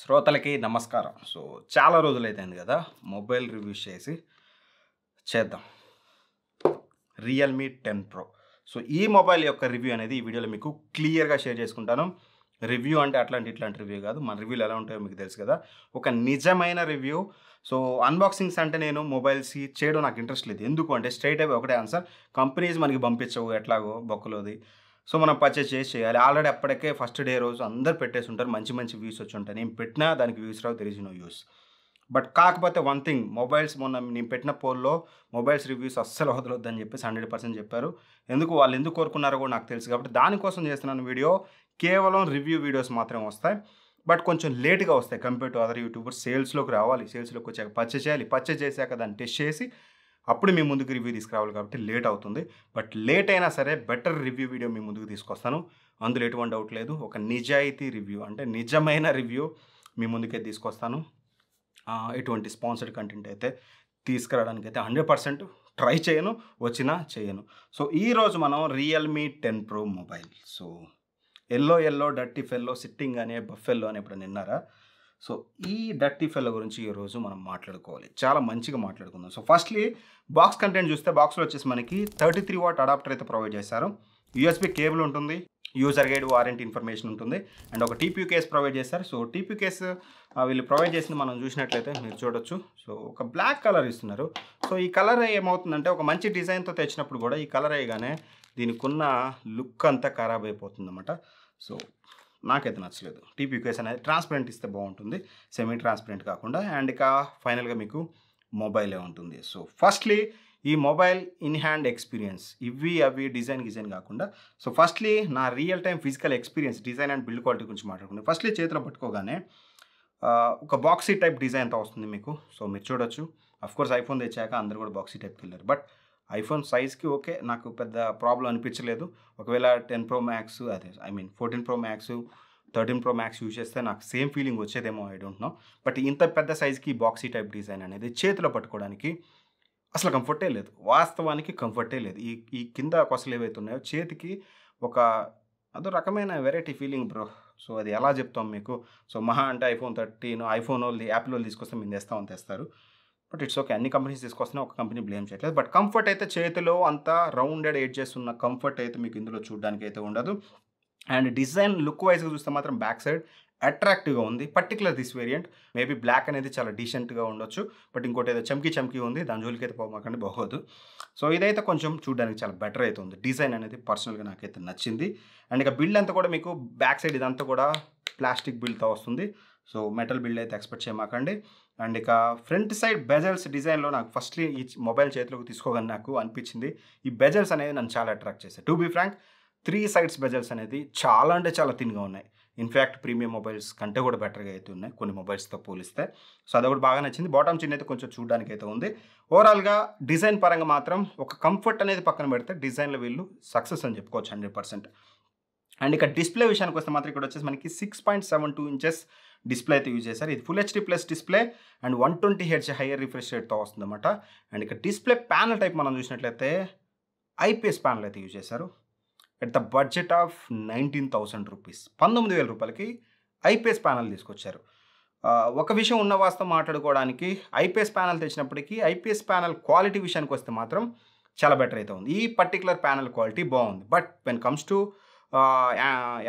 శ్రోతలకి నమస్కారం సో చాలా రోజులైపోయింది కదా మొబైల్ రివ్యూస్ చేసి చేద్దాం రియల్మీ టెన్ ప్రో సో ఈ మొబైల్ యొక్క రివ్యూ అనేది ఈ వీడియోలో మీకు క్లియర్గా షేర్ చేసుకుంటాను రివ్యూ అంటే అట్లాంటి ఇట్లాంటి రివ్యూ కాదు మన రివ్యూలు ఎలా ఉంటాయో మీకు తెలుసు కదా ఒక నిజమైన రివ్యూ సో అన్బాక్సింగ్స్ అంటే నేను మొబైల్స్ చేయడం నాకు ఇంట్రెస్ట్ లేదు ఎందుకు అంటే స్ట్రైట్ అవి ఒకటే ఆన్సర్ కంపెనీస్ మనకి పంపించవు ఎట్లాగో బొక్కలోది సో మనం పర్చేస్ చేసి చేయాలి ఆల్రెడీ అప్పటికే ఫస్ట్ డే రోజు అందరు పెట్టేసి ఉంటారు మంచి మంచి వ్యూస్ వచ్చి ఉంటాయి నేను పెట్టినా దానికి వ్యూస్ రావు తెలిసి నో యూస్ బట్ కాకపోతే వన్ థింగ్ మొబైల్స్ మొన్న నేను పెట్టిన పోల్లో మొబైల్స్ రివ్యూస్ అస్సలు వదలొద్దని చెప్పేసి హండ్రెడ్ పర్సెంట్ చెప్పారు ఎందుకు వాళ్ళు ఎందుకు కోరుకున్నారో కూడా నాకు తెలుసు కాబట్టి దానికోసం చేస్తున్నాను వీడియో కేవలం రివ్యూ వీడియోస్ మాత్రమే వస్తాయి బట్ కొంచెం లేట్గా వస్తాయి కంపేర్ టు అదర్ యూట్యూబర్స్ సేల్స్లోకి రావాలి సేల్స్లోకి వచ్చాక పచ్చ చేయాలి పచ్చ చేశాక దాన్ని టెస్ట్ చేసి అప్పుడు మీ ముందుకు రివ్యూ తీసుకురావాలి కాబట్టి లేట్ అవుతుంది బట్ లేట్ అయినా సరే బెటర్ రివ్యూ వీడియో మీ ముందుకు తీసుకొస్తాను అందులో ఎటువంటి డౌట్ లేదు ఒక నిజాయితీ రివ్యూ అంటే నిజమైన రివ్యూ మీ ముందుకే తీసుకొస్తాను ఎటువంటి స్పాన్సర్డ్ కంటెంట్ అయితే తీసుకురావడానికి అయితే హండ్రెడ్ పర్సెంట్ ట్రై చేయను వచ్చినా చేయను సో ఈరోజు మనం Realme ten pro mobile so yellow yellow dirty fellow sitting అనే బఫెల్లో అని ఇప్పుడు నిన్నారా సో ఈ డర్టీ ఫెల్ల గురించి ఈరోజు మనం మాట్లాడుకోవాలి చాలా మంచిగా మాట్లాడుకుందాం సో ఫస్ట్లీ బాక్స్ కంటెంట్ చూస్తే బాక్స్లో వచ్చేసి మనకి థర్టీ త్రీ వాట్ అడాప్టర్ అయితే ప్రొవైడ్ చేశారు యూఎస్బీ కేబుల్ ఉంటుంది యూజర్ గైడ్ వారంటీ ఇన్ఫర్మేషన్ ఉంటుంది అండ్ ఒక టీపీ కేస్ ప్రొవైడ్ చేశారు సో టీపీ కేస్ వీళ్ళు ప్రొవైడ్ చేసింది మనం చూసినట్లయితే మీరు చూడొచ్చు సో ఒక బ్లాక్ కలర్ ఇస్తున్నారు సో ఈ కలర్ ఏమవుతుందంటే ఒక మంచి డిజైన్తో తెచ్చినప్పుడు కూడా ఈ కలర్ అయ్యగానే దీనికి ఉన్న లుక్ అంతా ఖరాబ్ అయిపోతుంది సో నాకైతే నచ్చలేదు టీపీకేస్ అనేది ట్రాన్స్పరెంట్ ఇస్తే బాగుంటుంది సెమీ ట్రాన్స్పరెంట్ కాకుండా అండ్ ఇక ఫైనల్గా మీకు మొబైలే ఉంటుంది సో ఫస్ట్లీ ఈ మొబైల్ ఇన్ హ్యాండ్ ఎక్స్పీరియన్స్ ఇవి అవి డిజైన్ గిజైన్ కాకుండా సో ఫస్ట్లీ నా real time physical experience design and build quality గురించి మాట్లాడుకుంటే ఫస్ట్లీ చేతిలో పట్టుకోగానే ఒక బాక్సీ టైప్ డిజైన్ తో వస్తుంది మీకు సో మీరు చూడొచ్చు కోర్స్ ఐఫోన్ తెచ్చాక అందరూ కూడా బాక్సీ టైప్కి వెళ్ళారు బట్ ఐఫోన్ సైజ్కి ఓకే నాకు పెద్ద ప్రాబ్లం అనిపించలేదు ఒకవేళ టెన్ ప్రో మ్యాక్స్ అదే I mean fourteen pro max thirteen pro max use చేస్తే నాకు సేమ్ ఫీలింగ్ వచ్చేదేమో ఐ డోంట్ నో బట్ ఇంత పెద్ద సైజ్కి బాక్సీ టైప్ డిజైన్ అనేది చేతిలో పట్టుకోవడానికి అసలు కంఫర్టే లేదు వాస్తవానికి కంఫర్టే లేదు ఈ ఈ కింద కొసలు ఏవైతే ఉన్నాయో చేతికి ఒక అదో రకమైన వెరైటీ ఫీలింగ్ బ్రో సో అది ఎలా చెప్తాం మీకు సో మహా అంటే ఐఫోన్ థర్టీన్ ఐఫోన్ వాళ్ళు యాప్లో తీసుకొస్తే మేము తెస్తామని తెస్తారు బట్ ఇట్స్ ఓకే అన్ని కంపెనీస్ తీసుకొస్తున్నా ఒక కంపెనీ బ్లేమ్ చేయట్లేదు బట్ కంఫర్ట్ అయితే చేతిలో అంత రౌండెడ్ ఎయిట్ చేస్తున్న కంఫర్ట్ అయితే మీకు ఇందులో చూడడానికి అయితే ఉండదు అండ్ డిజైన్ లుక్ వైజ్గా చూస్తే మాత్రం బ్యాక్ సైడ్ అట్రాక్టివ్గా ఉంది particular this variant maybe black అనేది చాలా డీసెంట్గా ఉండొచ్చు బట్ ఇంకోటి ఏదో చమ్కీ చమ్కీ ఉంది దాని జోలికి అయితే పోమాకండి బాగోదు సో ఇదైతే కొంచెం చూడడానికి చాలా బెటర్ అయితే ఉంది డిజైన్ అనేది పర్సనల్గా నాకైతే నచ్చింది అండ్ ఇక బిల్డ్ అంతా కూడా మీకు బ్యాక్ సైడ్ ఇదంతా కూడా ప్లాస్టిక్ బిల్డ్తో వస్తుంది సో మెటల్ బిల్డ్ అయితే ఎక్స్పెక్ట్ చేయమాకండి అండ్ ఇక ఫ్రంట్ సైడ్ బెజల్స్ డిజైన్లో నాకు ఫస్ట్లీ ఈ మొబైల్ చేతిలోకి తీసుకోగానే నాకు అనిపించింది ఈ బెజల్స్ అనేది నన్ను చాలా అట్రాక్ట్ చేశాయి to be frank three sides bezels అనేది చాలా అంటే చాలా థిన్గా ఉన్నాయి ఇన్ఫ్యాక్ట్ ప్రీమియం మొబైల్స్ కంటే కూడా బెటర్గా అయితే ఉన్నాయి కొన్ని మొబైల్స్తో పోలిస్తే సో అది కూడా బాగా నచ్చింది బాటమ్ చిన్న అయితే కొంచెం చూడడానికి అయితే ఉంది ఓవరాల్గా డిజైన్ పరంగా మాత్రం ఒక కంఫర్ట్ అనేది పక్కన పెడితే డిజైన్లో వీళ్ళు సక్సెస్ అని చెప్పుకోవచ్చు హండ్రెడ్ పర్సెంట్ అండ్ ఇక డిస్ప్లే విషయానికి వస్తే మాత్రం ఇక్కడ వచ్చేసి మనకి six point seven two inches display అయితే యూజ్ చేశారు ఇది full HD plus display and one twenty H higher refresh రేట్తో వస్తుందన్నమాట అండ్ ఇక డిస్ప్లే ప్యానల్ టైప్ మనం చూసినట్లయితే ఐపీఎస్ ప్యానల్ అయితే యూజ్ చేశారు at the budget of nineteen thousand rupees పంతొమ్మిది వేల రూపాయలకి ఐపీఎస్ ప్యానల్ తీసుకొచ్చారు ఒక విషయం ఉన్న వాస్తవం మాట్లాడుకోవడానికి ఐపీఎస్ ప్యానల్ తెచ్చినప్పటికీ ఐపీఎస్ ప్యానల్ క్వాలిటీ విషయానికి వస్తే మాత్రం చాలా బెటర్ అయితే ఉంది ఈ పర్టికులర్ ప్యానల్ క్వాలిటీ బాగుంది బట్ వెన్ కమ్స్ టు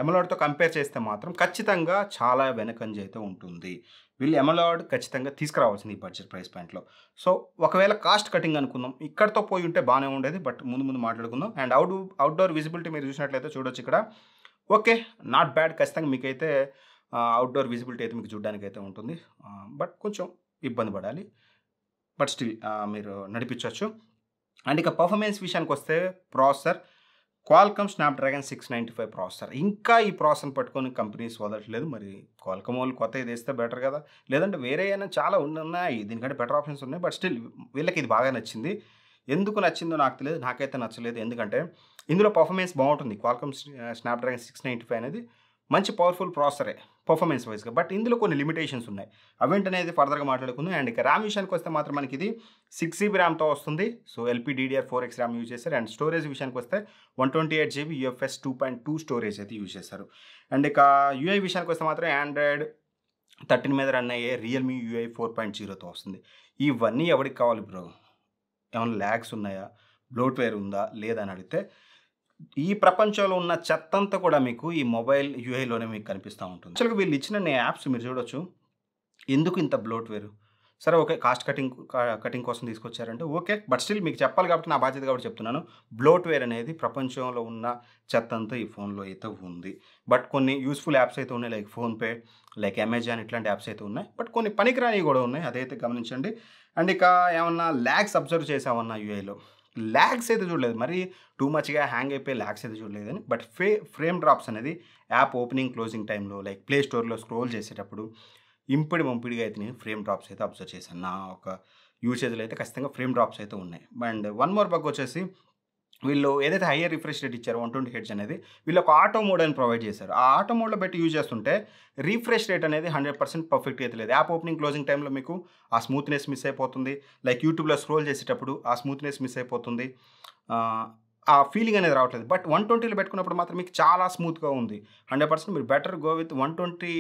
ఎమలాడ్తో కంపేర్ చేస్తే మాత్రం ఖచ్చితంగా చాలా వెనకంజ అయితే ఉంటుంది వీళ్ళు ఎమలాడ్ ఖచ్చితంగా తీసుకురావాల్సింది ఈ బడ్జెట్ ప్రైస్ పాయింట్లో సో ఒకవేళ కాస్ట్ కటింగ్ అనుకుందాం ఇక్కడతో పోయి ఉంటే బాగానే ఉండేది బట్ ముందు ముందు మాట్లాడుకుందాం అండ్ అవుట్ అవుట్డోర్ విజిబిలిటీ మీరు చూసినట్లయితే చూడొచ్చు ఇక్కడ ఓకే నాట్ బ్యాడ్ ఖచ్చితంగా మీకైతే అవుట్డోర్ విజిబిలిటీ అయితే మీకు చూడడానికి అయితే ఉంటుంది బట్ కొంచెం ఇబ్బంది పడాలి బట్ స్టిల్ మీరు నడిపించవచ్చు అండ్ ఇక పర్ఫార్మెన్స్ విషయానికి వస్తే processor Qualcomm Snapdragon six ninety five processor ఇంకా ఈ ప్రాసెస్ పట్టుకొని కంపెనీస్ వదలట్లేదు మరి క్వాల్కమ్ వాళ్ళు కొత్త ఇది వేస్తే బెటర్ కదా లేదంటే వేరే అయినా చాలా ఉన్నాయి దీనికంటే బెటర్ ఆప్షన్స్ ఉన్నాయి బట్ స్టిల్ వీళ్ళకి ఇది బాగా నచ్చింది ఎందుకు నచ్చిందో నాకు తెలియదు నాకైతే నచ్చలేదు ఎందుకంటే ఇందులో పర్ఫార్మెన్స్ బాగుంటుంది Qualcomm Snapdragon six ninety five అనేది మంచి పవర్ఫుల్ ప్రాసెసరే పర్ఫార్మెన్స్ వైజ్గా బట్ ఇందులో కొన్ని లిమిటేషన్స్ ఉన్నాయి అవేంటనేది ఫర్దర్గా మాట్లాడుకుందాం అండ్ ఇక ర్యామ్ విషయానికి వస్తే మాత్రం మనకి ఇది సిక్స్ జీబీ ర్యామ్తో వస్తుంది so LP DDR four X RAM use చేస్తారు అండ్ స్టోరేజ్ విషయానికి వస్తే one twenty eight GB UFS two point two storage అయితే యూజ్ చేస్తారు అండ్ ఇక యూఐ విషయానికి వస్తే మాత్రం ఆండ్రాయిడ్ థర్టీన్ మీద రన్ అయ్యే రియల్మీ యూఐ ఫోర్ పాయింట్ జీరోతో వస్తుంది ఇవన్నీ ఎవరికి కావాలి బ్రో ఏమైనా ల్యాగ్స్ ఉన్నాయా బ్లోట్వేర్ ఉందా లేదని అడిగితే ఈ ప్రపంచంలో ఉన్న చెత్త అంతా కూడా మీకు ఈ మొబైల్ యూఐలోనే మీకు కనిపిస్తూ ఉంటుంది అసలు వీళ్ళు ఇచ్చిన యాప్స్ మీరు చూడొచ్చు ఎందుకు ఇంత బ్లోట్ వేరు సరే ఓకే కాస్ట్ కటింగ్ కటింగ్ కోసం తీసుకొచ్చారంటే ఓకే బట్ స్టిల్ మీకు చెప్పాలి కాబట్టి నా బాధ్యత కాబట్టి చెప్తున్నాను బ్లోట్ వేర్ అనేది ప్రపంచంలో ఉన్న చెత్త అంతా ఈ ఫోన్లో అయితే ఉంది బట్ కొన్ని యూస్ఫుల్ యాప్స్ అయితే ఉన్నాయి లైక్ ఫోన్పే లైక్ అమెజాన్ ఇట్లాంటి యాప్స్ అయితే ఉన్నాయి బట్ కొన్ని పనికిరాని కూడా ఉన్నాయి అదైతే గమనించండి అండ్ ఇక ఏమన్నా ల్యాగ్స్ అబ్జర్వ్ చేసామన్నా యూఐలో ల్యాగ్స్ అయితే చూడలేదు మరి టూ మచ్గా హ్యాంగ్ అయిపోయి ల్యాగ్స్ అయితే చూడలేదు అని బట్ ఫే ఫ్రేమ్ డ్రాప్స్ అనేది యాప్ ఓపెనింగ్ క్లోజింగ్ టైంలో లైక్ ప్లే స్టోర్లో స్క్రోల్ చేసేటప్పుడు ఇంపిడి మంపిడిగా అయితే నేను ఫ్రేమ్ డ్రాప్స్ అయితే అబ్జర్వ్ చేశాను నా ఒక యూసేజ్లో అయితే ఖచ్చితంగా ఫ్రేమ్ డ్రాప్స్ అయితే ఉన్నాయి అండ్ వన్ మోర్ బగ్ వచ్చేసి వీళ్ళు ఏదైతే హయ్యర్ రిఫ్రెష్ రేట్ ఇచ్చారు వన్ ట్వంటీ హెడ్స్ అనేది వీళ్ళు ఒక ఆటో మోడ్ అని ప్రొవైడ్ చేశారు ఆ ఆటో మోడ్లో బట్టి యూజ్ చేస్తుంటే రిఫ్రెష్ రేట్ అనేది హండ్రెడ్ పర్సెంట్ పర్ఫెక్ట్ అయితే లేదు యాప్ ఓపెనింగ్ క్లోజింగ్ టైంలో మీకు ఆ స్మూత్నెస్ మిస్ అయిపోతుంది లైక్ యూట్యూబ్లో స్క్రోల్ చేసేటప్పుడు ఆ స్మూత్నెస్ మిస్ అయిపోతుంది ఆ ఫీలింగ్ అనేది రావట్లేదు బట్ వన్ ట్వంటీలో పెట్టుకున్నప్పుడు మాత్రం మీకు చాలా స్మూత్గా ఉంది హండ్రెడ్ పర్సెంట్ మీరు better go with one twenty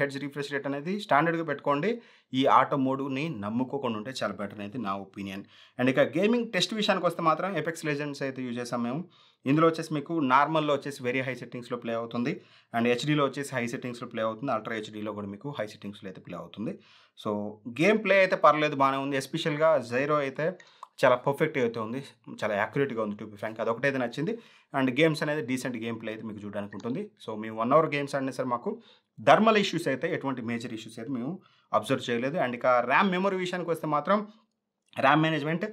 hertz refresh rate అనేది స్టాండర్డ్గా పెట్టుకోండి ఈ ఆటో మోడ్ని నమ్ముకోకుండా ఉంటే చాలా బెటర్ అనేది నా ఒపీనియన్ అండ్ ఇక గేమింగ్ టెస్ట్ విషయానికి వస్తే మాత్రం ఎఫెక్స్ లెజెండ్స్ అయితే యూజ్ చేసాం మేము ఇందులో వచ్చేసి మీకు నార్మల్లో వచ్చేసి వెరీ హై సెట్టింగ్స్లో ప్లే అవుతుంది అండ్ హెచ్డీలో వచ్చేసి హై సెట్టింగ్స్లో ప్లే అవుతుంది అల్ట్రా హెచ్డీలో కూడా మీకు హై సెట్టింగ్స్లో అయితే ప్లే అవుతుంది సో గేమ్ ప్లే అయితే పర్లేదు బాగానే ఉంది ఎస్పెషల్గా జైరో అయితే చాలా పర్ఫెక్ట్గా అయితే ఉంది చాలా యాక్యురేట్గా ఉంది టు బి ఫ్రాంక్ అదొకటి అయితే నచ్చింది అండ్ గేమ్స్ అనేది డీసెంట్ గేమ్ ప్లే అయితే మీకు చూడడానికి ఉంటుంది సో మేము వన్ అవర్ గేమ్స్ ఆడినా సరే మాకు ధర్మల్ ఇష్యూస్ అయితే ఎటువంటి మేజర్ ఇష్యూస్ అయితే మేము అబ్జర్వ్ చేయలేదు అండ్ ఇక ర్యామ్ మెమరీ విషయానికి వస్తే మాత్రం RAM management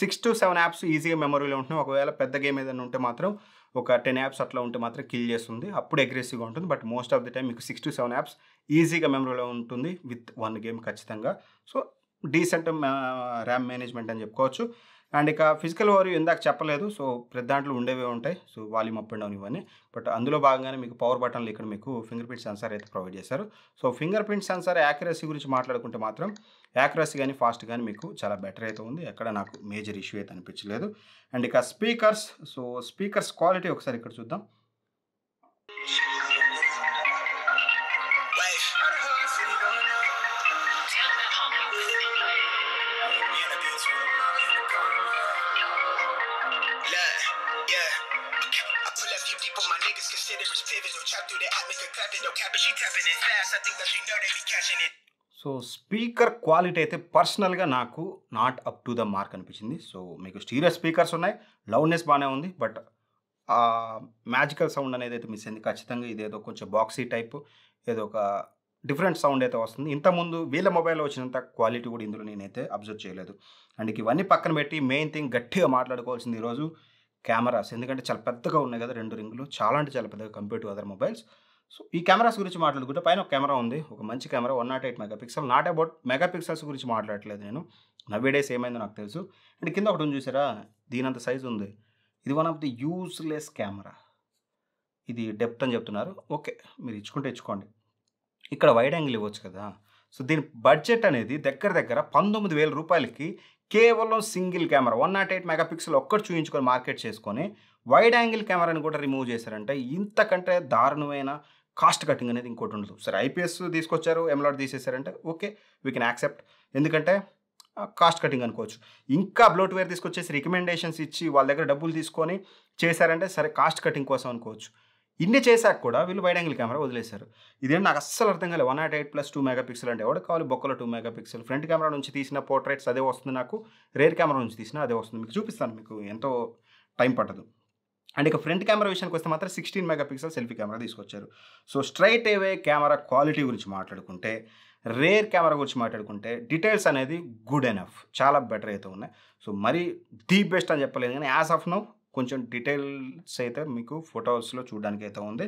six to seven apps ఈజీగా మెమరీలో ఉంటున్నాయి ఒకవేళ పెద్ద గేమ్ ఏదైనా ఉంటే మాత్రం ఒక టెన్ యాప్స్ అట్లా ఉంటే మాత్రం కిల్ చేస్తుంది అప్పుడు అగ్రెసివ్గా ఉంటుంది but most of the time మీకు సిక్స్ టు సెవెన్ యాప్స్ ఈజీగా మెమరీలో ఉంటుంది విత్ వన్ గేమ్ ఖచ్చితంగా సో డీసెంట్ ర్యామ్ మేనేజ్మెంట్ అని చెప్పుకోవచ్చు అండ్ ఇక ఫిజికల్ ఓవర్ ఇందాక చెప్పలేదు సో ప్రతి దాంట్లో ఉండేవే ఉంటాయి so volume up and down ఇవన్నీ బట్ అందులో భాగంగానే మీకు పవర్ బటన్లు ఇక్కడ మీకు ఫింగర్ ప్రింట్ సెన్సార్ అయితే ప్రొవైడ్ చేశారు so fingerprint sensor accuracy గురించి మాట్లాడుకుంటే మాత్రం యాక్యురసీ కానీ ఫాస్ట్ కానీ మీకు చాలా బెటర్ అయితే ఉంది ఎక్కడ నాకు మేజర్ ఇష్యూ అయితే అనిపించలేదు అండ్ ఇక స్పీకర్స్ సో స్పీకర్స్ క్వాలిటీ ఒకసారి ఇక్కడ చూద్దాం స్పీకర్ క్వాలిటీ అయితే పర్సనల్గా నాకు not up to the mark అనిపించింది సో మీకు స్టీరియస్ స్పీకర్స్ ఉన్నాయి లౌడ్నెస్ బాగానే ఉంది బట్ మ్యాజికల్ సౌండ్ అనేది అయితే మిస్ అయింది ఖచ్చితంగా ఇదేదో కొంచెం బాక్సీ టైప్ ఏదో ఒక డిఫరెంట్ సౌండ్ అయితే వస్తుంది ఇంతకుముందు వీళ్ళ మొబైల్లో వచ్చినంత క్వాలిటీ కూడా ఇందులో నేనైతే అబ్జర్వ్ చేయలేదు అండ్ ఇవన్నీ పక్కన పెట్టి మెయిన్ థింగ్ గట్టిగా మాట్లాడుకోవాల్సింది ఈరోజు కెమెరాస్ ఎందుకంటే చాలా పెద్దగా ఉన్నాయి కదా రెండు రింగులు చాలా అంటే చాలా పెద్దగా compare to other mobiles so ఈ కెమెరాస్ గురించి మాట్లాడుకుంటే పైన ఒక కెమెరా ఉంది ఒక మంచి camera one nought eight megapixel not about megapixels గురించి మాట్లాడట్లేదు నేను నవ్వే డేస్ ఏమైందో నాకు తెలుసు అండ్ కింద ఒకటి ఉంది చూసారా దీనంత సైజు ఉంది ఇది one of the useless camera ఇది డెప్త్ అని చెప్తున్నారు ఓకే మీరు ఇచ్చుకుంటే ఇచ్చుకోండి ఇక్కడ వైడ్ యాంగిల్ ఇవ్వచ్చు కదా సో దీని బడ్జెట్ అనేది దగ్గర దగ్గర పంతొమ్మిది వేల రూపాయలకి కేవలం single camera one nought eight pixel ఒక్కటి చూపించుకొని మార్కెట్ చేసుకొని వైడ్ యాంగిల్ కెమెరాని కూడా రిమూవ్ చేశారంటే ఇంతకంటే దారుణమైన కాస్ట్ కటింగ్ అనేది ఇంకోటి ఉండదు సరే ఐపీఎస్ తీసుకొచ్చారు ఎంలాట్ తీసేశారంటే ఓకే వీ కెన్ యాక్సెప్ట్ ఎందుకంటే కాస్ట్ కటింగ్ అనుకోవచ్చు ఇంకా వేర్ తీసుకొచ్చేసి రికమెండేషన్స్ ఇచ్చి వాళ్ళ దగ్గర డబ్బులు తీసుకొని చేశారంటే సరే కాస్ట్ కటింగ్ కోసం అనుకోవచ్చు ఇన్ని చేశాక కూడా వీళ్ళు వైడ్ యాంగిల్ కెమెరా వదిలేశారు ఇదేంటి నాకు అస్సలు అర్థం కాలేదు one nought eight plus two megapixel అంటే ఎవరు కావాలి బొక్కలో two megapixel front camera నుంచి తీసిన పోర్ట్రేట్స్ అదే వస్తుంది నాకు రేర్ కెమెరా నుంచి తీసిన అదే వస్తుంది మీకు చూపిస్తాను మీకు ఎంతో టైం పట్టదు అండ్ ఇక ఫ్రంట్ కెమెరా విషయానికి వస్తే మాత్రం sixteen megapixel selfie camera తీసుకొచ్చారు so straight away camera quality గురించి మాట్లాడుకుంటే రేర్ కెమెరా గురించి మాట్లాడుకుంటే డీటెయిల్స్ అనేది గుడ్ ఎనఫ్ చాలా బెటర్ అయితే ఉన్నాయి సో మరీ ది బెస్ట్ అని చెప్పలేదు కానీ యాజ్ ఆఫ్ నో కొంచెం డీటెయిల్స్ అయితే మీకు ఫొటోస్లో చూడడానికి అయితే ఉంది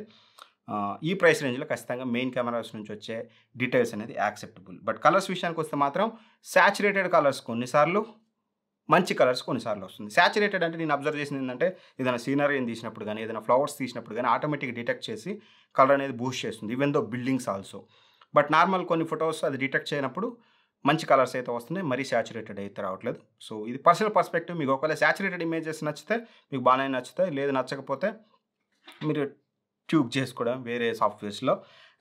ఈ ప్రైస్ రేంజ్లో ఖచ్చితంగా మెయిన్ కెమెరాస్ నుంచి వచ్చే డీటెయిల్స్ అనేది యాక్సెప్టబుల్ బట్ కలర్స్ విషయానికి వస్తే మాత్రం శాచురేటెడ్ కలర్స్ కొన్నిసార్లు మంచి కలర్స్ కొన్నిసార్లు వస్తుంది సాచురేటెడ్ అంటే నేను అబ్జర్వ్ చేసింది ఏంటంటే ఏదైనా సీనరీని తీసినప్పుడు కానీ ఏదైనా ఫ్లవర్స్ తీసినప్పుడు కానీ ఆటోమేటిక్ డిటెక్ట్ చేసి కలర్ అనేది బూస్ట్ చేస్తుంది even though buildings also but normal కొన్ని ఫొటోస్ అది డిటెక్ట్ చేయనప్పుడు మంచి కలర్స్ అయితే వస్తున్నాయి మరీ శాచురేటెడ్ అయితే రావట్లేదు సో ఇది పర్సనల్ పర్స్పెక్టివ్ మీకు ఒకవేళ శాచురేటెడ్ ఇమేజెస్ నచ్చితే మీకు బాగానే నచ్చుతాయి లేదు నచ్చకపోతే మీరు ట్యూబ్ చేసుకోవడం వేరే సాఫ్ట్వేర్స్లో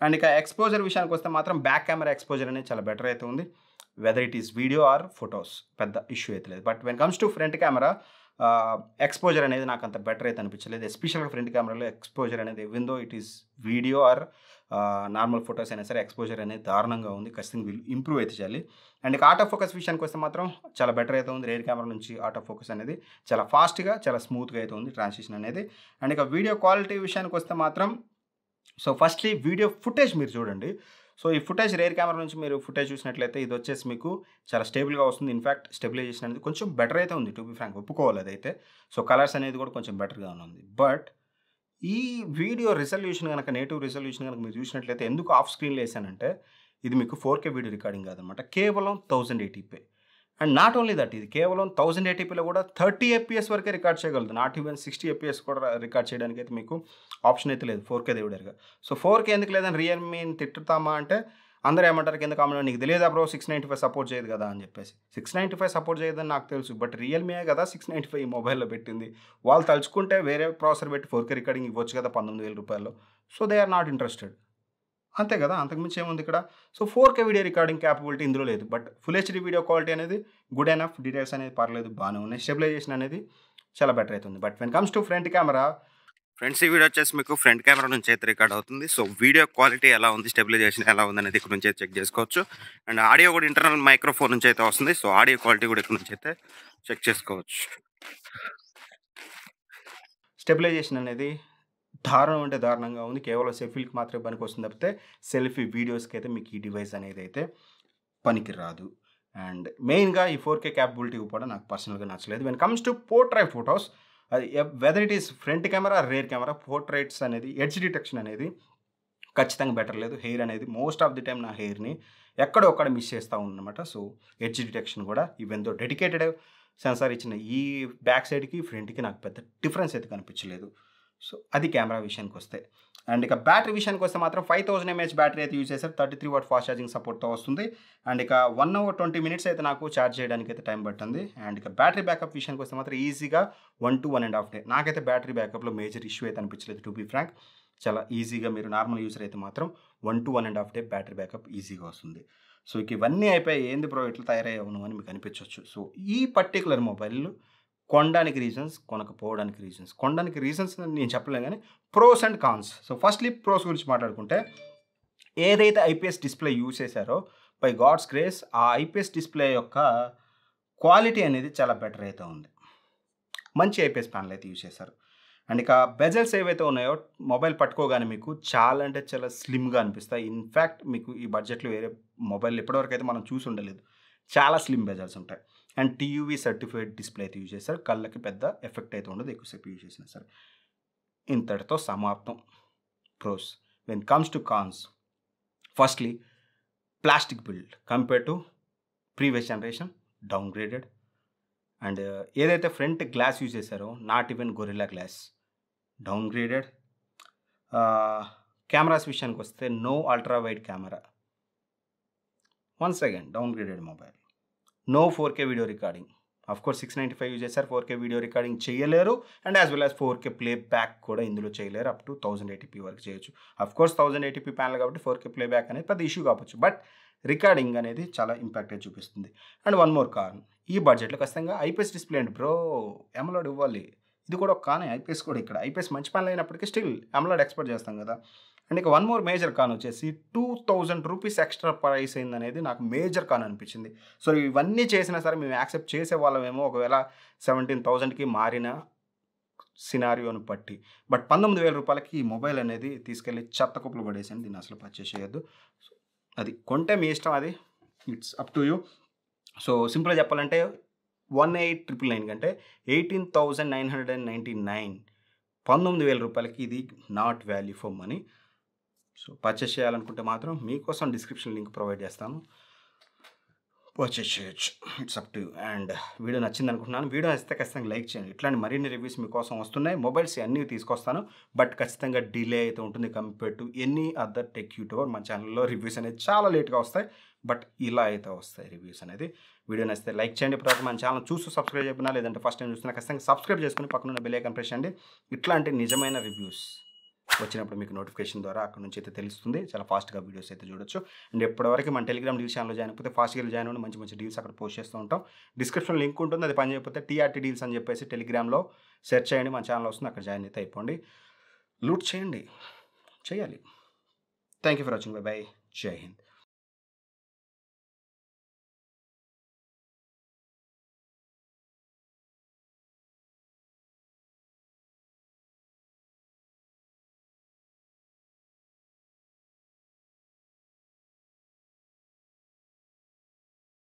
అండ్ ఇక ఎక్స్పోజర్ విషయానికి వస్తే మాత్రం బ్యాక్ కెమెరా ఎక్స్పోజర్ అనేది చాలా బెటర్ అయితే ఉంది whether it is video or photos పెద్ద ఇష్యూ అయితే లేదు but when comes to front camera exposure అనేది నాకు అంత బెటర్ అయితే అనిపించలేదు ఎస్పెషల్గా ఫ్రంట్ కెమెరాలో ఎక్స్పోజర్ అనేది విందో it is video or normal photos అయినా సరే ఎక్స్పోజర్ అనేది దారుణంగా ఉంది ఖచ్చితంగా వీళ్ళు ఇంప్రూవ్ అయితే చేయాలి అండ్ ఆటో ఫోకస్ విషయానికి వస్తే మాత్రం చాలా బెటర్ అయితే ఉంది రేర్ కెమెరా నుంచి ఆటో ఫోకస్ అనేది చాలా ఫాస్ట్గా చాలా స్మూత్గా అయితే ఉంది ట్రాన్సిషన్ అనేది అండ్ ఇక వీడియో క్వాలిటీ విషయానికి వస్తే మాత్రం సో ఫస్ట్లీ వీడియో ఫుటేజ్ మీరు చూడండి సో ఈ ఫుటేజ్ రేర్ కెమెరా నుంచి మీరు ఫుటేజ్ చూసినట్లయితే ఇది వచ్చేసి మీకు చాలా స్టేబుల్గా వస్తుంది ఇన్ఫ్యాక్ట్ స్టెబిలైజేషన్ అనేది కొంచెం బెటర్ అయితే ఉంది టు బి ఫ్రాంక్ ఒప్పుకోవాలి అదైతే సో కలర్స్ అనేది కూడా కొంచెం బెటర్గా ఉంది బట్ ఈ వీడియో రిజల్యూషన్ కనుక నేటివ్ రిజల్యూషన్ కనుక మీరు చూసినట్లయితే ఎందుకు ఆఫ్ స్క్రీన్లో వేసానంటే ఇది మీకు ఫోర్ కే వీడియో రికార్డింగ్ కాదనమాట కేవలం thousand eighty P and not only that ఇది కేవలం థౌసండ్ ఎయిటీపీలో కూడా థర్టీ ఎపిఎస్ వరకే రికార్డ్ చేయగలదు నాట్ ఈవెన్ సిక్స్టీ ఎపిఎస్ కూడా రికార్డ్ చేయడానికి అయితే మీకు ఆప్షన్ అయితే లేదు ఫోర్ కే దేవుడరుగా సో ఫోర్ కే ఎందుకు లేదని రియల్మీని తిట్టుతామా అంటే అందరూ ఏమంటారు కింద కామన్ నీకు తెలియదు bro six ninety five support చేయదు కదా అని చెప్పేసి సిక్స్ నైంటీ ఫైవ్ సపోర్ట్ చేయదని నాకు తెలుసు బట్ రియల్మీయే కదా సిక్స్ నైంటీ ఫైవ్ ఈ మొబైల్లో పెట్టింది వాళ్ళు తలుచుకుంటే వేరే ప్రాసెసర్ పెట్టి ఫోర్ కే రికార్డింగ్ ఇవ్వచ్చు కదా పంతొమ్మిది వేల రూపాయలు so they are not interested అంతే కదా అంతకుమించి ఏముంది ఇక్కడ so four K video recording capability ఇందులో లేదు but full HD video quality అనేది గుడ్ ఎనఫ్ డీటెయిల్స్ అనేది పర్లేదు బాగానే ఉన్నాయి స్టెబిలైజేషన్ అనేది చాలా బెటర్ అవుతుంది but when comes to front camera friends ఈ వీడియో వచ్చేసి మీకు ఫ్రంట్ కెమెరా నుంచి అయితే రికార్డ్ అవుతుంది సో వీడియో క్వాలిటీ ఎలా ఉంది స్టెబిలైజేషన్ ఎలా ఉంది అనేది ఇక్కడ నుంచి చెక్ చేసుకోవచ్చు అండ్ ఆడియో కూడా ఇంటర్నల్ మైక్రోఫోన్ నుంచి అయితే వస్తుంది సో ఆడియో క్వాలిటీ కూడా ఇక్కడ నుంచి అయితే చెక్ చేసుకోవచ్చు స్టెబిలైజేషన్ అనేది దారుణం అంటే దారుణంగా ఉంది కేవలం సెల్ఫీకి మాత్రమే పనికి వస్తుంది తప్పితే సెల్ఫీ వీడియోస్కి అయితే మీకు ఈ డివైస్ అనేది అయితే పనికిరాదు అండ్ మెయిన్గా ఈ ఫోర్ కే క్యాపబిలిటీ కూడా నాకు పర్సనల్గా నచ్చలేదు when comes to portrait photos అది whether it is front camera rear camera portraits అనేది ఎడ్జ్ డిటెక్షన్ అనేది ఖచ్చితంగా బెటర్ లేదు హెయిర్ అనేది మోస్ట్ ఆఫ్ ది టైం నా హెయిర్ని ఎక్కడో ఒక్కడ మిస్ చేస్తూ ఉందన్నమాట సో ఎడ్జ్ డిటెక్షన్ కూడా ఈవెందో డెడికేటెడ్ సెన్సార్ ఇచ్చిన ఈ బ్యాక్ సైడ్కి ఫ్రంట్కి నాకు పెద్ద డిఫరెన్స్ అయితే కనిపించలేదు సో అది కెమెరా విషయానికి వస్తే అండ్ ఇక బ్యాటరీ విషయానికి వస్తే మాత్రం ఫైవ్ థౌసండ్ ఎంహెచ్ బ్యాటరీ అయితే యూజ్ చేశారు thirty three watt fast charging సపోర్ట్తో వస్తుంది అండ్ ఇక వన్ అవర్ ట్వంటీ మినిట్స్ అయితే నాకు ఛార్జ్ చేయడానికి అయితే టైం పట్టింది అండ్ ఇక బ్యాటరీ బ్యాకప్ విషయానికి వస్తే మాత్రం ఈజీగా one to one and half day నాకైతే బ్యాటరీ బ్యాకప్లో మేజర్ ఇష్యూ అయితే అనిపించలేదు టు బీ ఫ్రాంక్ చాలా ఈజీగా మీరు నార్మల్ యూజర్ అయితే మాత్రం one to one and half day battery backup ఈజీగా వస్తుంది సో ఇక ఇవన్నీ అయిపోయి ఏంది ప్రో ఇట్లా తయారయ్యావు అని మీకు అనిపించవచ్చు సో ఈ పర్టికులర్ మొబైల్ కొనడానికి రీజన్స్ కొనకపోవడానికి రీజన్స్ కొనడానికి రీజన్స్ నేను చెప్పలేను కానీ pros and cons so firstly pros గురించి మాట్లాడుకుంటే ఏదైతే ఐపీఎస్ డిస్ప్లే యూజ్ చేశారో బై గాడ్స్ గ్రేస్ ఆ ఐపీఎస్ డిస్ప్లే యొక్క క్వాలిటీ అనేది చాలా బెటర్ అయితే ఉంది మంచి ఐపీఎస్ ప్యానల్ అయితే యూజ్ చేశారు అండ్ ఇక బెజల్స్ ఏవైతే ఉన్నాయో మొబైల్ పట్టుకోగానే మీకు చాలా అంటే చాలా స్లిమ్గా అనిపిస్తాయి ఇన్ఫ్యాక్ట్ మీకు ఈ బడ్జెట్లో వేరే మొబైల్ ఇప్పటివరకు అయితే మనం చూసి ఉండలేదు చాలా స్లిమ్ బెజల్స్ ఉంటాయి అండ్ టీయూవీ సర్టిఫైడ్ డిస్ప్లే అయితే యూజ్ చేశారు కళ్ళకి పెద్ద ఎఫెక్ట్ అయితే ఉండదు ఎక్కువసేపు యూజ్ చేసినా సరే ఇంతటితో సమాప్తం pros when comes to cons firstly plastic build compare to previous generation downgraded and ఏదైతే ఫ్రంట్ గ్లాస్ యూజ్ చేశారో not even Gorilla glass downgraded cameras విషయానికి వస్తే no ultra wide camera once again downgraded mobile no four K video recording of course six ninety five use చేశారు four K video recording చేయలేరు and as well as four K play back కూడా ఇందులో చేయలేరు up to thousand eighty p వరకు చేయొచ్చు of course thousand eighty P panel కాబట్టి four K play back అనేది పెద్ద ఇష్యూ కావచ్చు బట్ రికార్డింగ్ అనేది చాలా ఇంపాక్ట్ చూపిస్తుంది అండ్ వన్ మోర్ కాన్ ఈ బడ్జెట్లో ఖచ్చితంగా ఐపీఎస్ డిస్ప్లే అండి బ్రో ఎమలాడ్ ఇవ్వాలి ఇది కూడా ఒక కానే ఐపీఎస్ కూడా ఇక్కడ ఐపీఎస్ మంచి పనులు అయినప్పటికీ స్టిల్ ఎమ్లాడ్ ఎక్స్పెక్ట్ చేస్తాం కదా అండ్ ఇక వన్ మోర్ మేజర్ కాన్ వచ్చేసి two thousand rupees extra price అయింది అనేది నాకు మేజర్ కాన్ అనిపించింది సో ఇవన్నీ చేసినా సరే మేము యాక్సెప్ట్ చేసే వాళ్ళమేమో ఒకవేళ సెవెంటీన్ థౌజండ్కి మారిన సినారియోను బట్టి బట్ పంతొమ్మిది వేల రూపాయలకి ఈ మొబైల్ అనేది తీసుకెళ్ళి చెత్త కుప్పలు పడేసాను దీన్ని అసలు పర్చేస్ చేయొద్దు అది కొంటే మీ ఇష్టం అది it's up to you so సింపుల్గా చెప్పాలంటే వన్ ఎయిట్ ట్రిపుల్ నైన్ కంటే eighteen thousand nine hundred and ninety nine పంతొమ్మిది వేల రూపాయలకి ఇది not value for money so purchase చేయాలనుకుంటే మాత్రం మీకోసం డిస్క్రిప్షన్ లింక్ ప్రొవైడ్ చేస్తాను పర్చేస్ చేయొచ్చు it's up to and video నచ్చింది అనుకుంటున్నాను వీడియో నచ్చితే ఖచ్చితంగా లైక్ చేయండి ఇట్లాంటి మరిన్ని రివ్యూస్ మీకోసం వస్తున్నాయి మొబైల్స్ అన్నీ తీసుకొస్తాను బట్ ఖచ్చితంగా డిలే అయితే ఉంటుంది compare to any other tech YouTuber మన ఛానల్లో రివ్యూస్ అనేది చాలా లేట్గా వస్తాయి బట్ ఇలా అయితే వస్తాయి రివ్యూస్ అనేది వీడియో నచ్చితే లైక్ చేయండి ఇప్పుడు మన ఛానల్ చూస్తూ సబ్స్క్రైబ్ చెప్పినా లేదంటే ఫస్ట్ టైం చూస్తున్నా ఖచ్చితంగా సబ్స్క్రైబ్ చేసుకుని పక్కన బెల్ ఐకన్ ప్రెస్ చేయండి ఇట్లాంటి నిజమైన రివ్యూస్ వచ్చినప్పుడు మీకు నోటిఫికేషన్ ద్వారా అక్కడ నుంచి అయితే తెలుస్తుంది చాలా ఫాస్ట్గా వీడియోస్ అయితే చూడొచ్చు అండ్ ఎప్పటివరకు మన టెలిగ్రామ్ డీల్ ఛానల్లో జాయిన్ అయిపోతే ఫాస్ట్గా జాయిన్ అవ్వండి మంచి మంచి డీల్స్ అక్కడ పోస్ట్ చేస్తూ ఉంటాం డిస్క్రిప్షన్ లింక్ ఉంటుంది అది పని చేయకపోతే టీఆర్టీ డీల్స్ అని చెప్పేసి టెలిగ్రామ్లో సెర్చ్ చేయండి మన ఛానల్ వస్తుంది అక్కడ జాయిన్ అయితే అయిపోండి లూట్ చేయండి చేయాలి thank you for watching bye bye జై హింద్